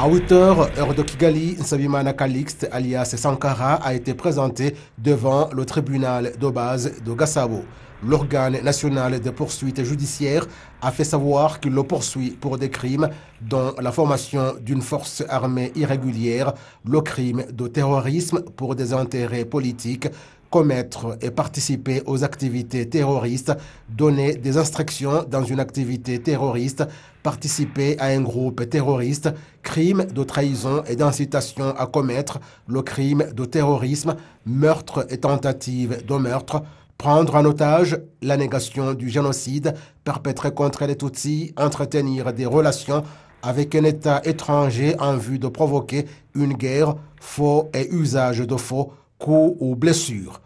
A 8 heures, Kigali, Nsabimana Kalixte, alias Sankara, a été présenté devant le tribunal de base de Gassabo. L'organe national de poursuite judiciaire a fait savoir qu'il le poursuit pour des crimes dont la formation d'une force armée irrégulière, le crime de terrorisme pour des intérêts politiques, commettre et participer aux activités terroristes, donner des instructions dans une activité terroriste, participer à un groupe terroriste, crime de trahison et d'incitation à commettre le crime de terrorisme, meurtre et tentative de meurtre, prendre en otage la négation du génocide perpétrer contre les Tutsis, entretenir des relations avec un État étranger en vue de provoquer une guerre, faux et usage de faux coups ou blessures.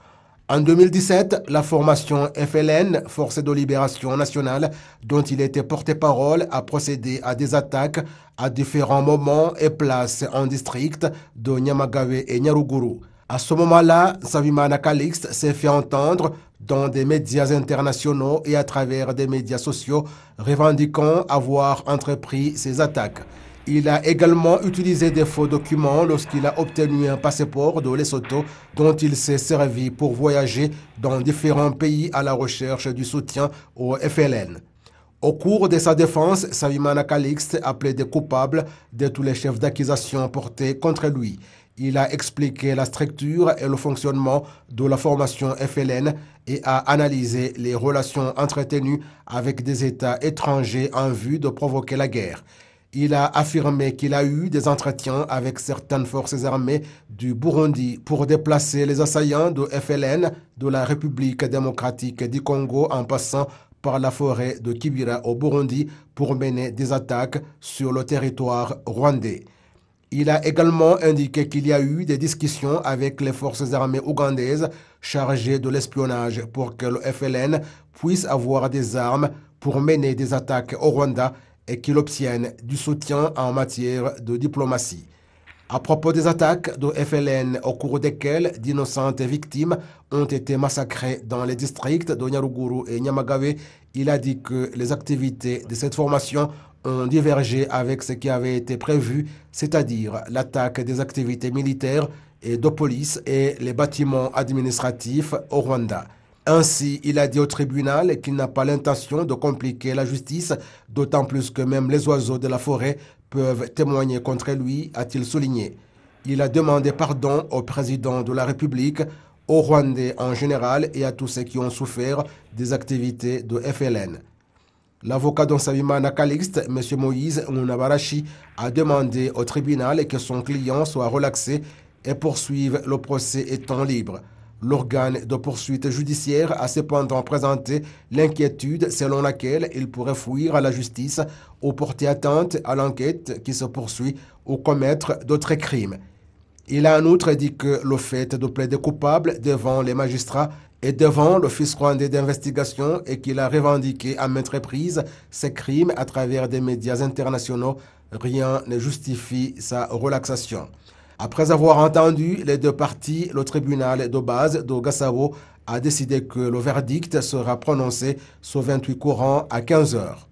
En 2017, la formation FLN, Force de libération nationale, dont il était porte-parole, a procédé à des attaques à différents moments et places en district de Nyamagave et Nyaruguru. À ce moment-là, Savimana Calixte s'est fait entendre dans des médias internationaux et à travers des médias sociaux, revendiquant avoir entrepris ces attaques. Il a également utilisé des faux documents lorsqu'il a obtenu un passeport de Lesotho dont il s'est servi pour voyager dans différents pays à la recherche du soutien au FLN. Au cours de sa défense, Savimana Calixte a plaidé coupable de tous les chefs d'accusation portés contre lui. Il a expliqué la structure et le fonctionnement de la formation FLN et a analysé les relations entretenues avec des États étrangers en vue de provoquer la guerre. Il a affirmé qu'il a eu des entretiens avec certaines forces armées du Burundi pour déplacer les assaillants de FLN de la République démocratique du Congo en passant par la forêt de Kibira au Burundi pour mener des attaques sur le territoire rwandais. Il a également indiqué qu'il y a eu des discussions avec les forces armées ougandaises chargées de l'espionnage pour que le FLN puisse avoir des armes pour mener des attaques au Rwanda et qu'il obtienne du soutien en matière de diplomatie. À propos des attaques de FLN au cours desquelles d'innocentes victimes ont été massacrées dans les districts de Nyaruguru et Nyamagawe, il a dit que les activités de cette formation ont divergé avec ce qui avait été prévu, c'est-à-dire l'attaque des activités militaires et de police et les bâtiments administratifs au Rwanda. Ainsi, il a dit au tribunal qu'il n'a pas l'intention de compliquer la justice, d'autant plus que même les oiseaux de la forêt peuvent témoigner contre lui, a-t-il souligné. Il a demandé pardon au président de la République, aux Rwandais en général et à tous ceux qui ont souffert des activités de FLN. L'avocat d'Onsavima Calixte, M. Moïse Mounabarashi, a demandé au tribunal que son client soit relaxé et poursuive le procès étant libre. L'organe de poursuite judiciaire a cependant présenté l'inquiétude selon laquelle il pourrait fuir à la justice ou porter atteinte à l'enquête qui se poursuit ou commettre d'autres crimes. Il a en outre dit que le fait de plaider coupable devant les magistrats et devant l'Office rwandais d'investigation et qu'il a revendiqué à maintes reprises ses crimes à travers des médias internationaux, rien ne justifie sa relaxation. Après avoir entendu les deux parties, le tribunal de base de Gassavo a décidé que le verdict sera prononcé ce 28 courants à 15 heures.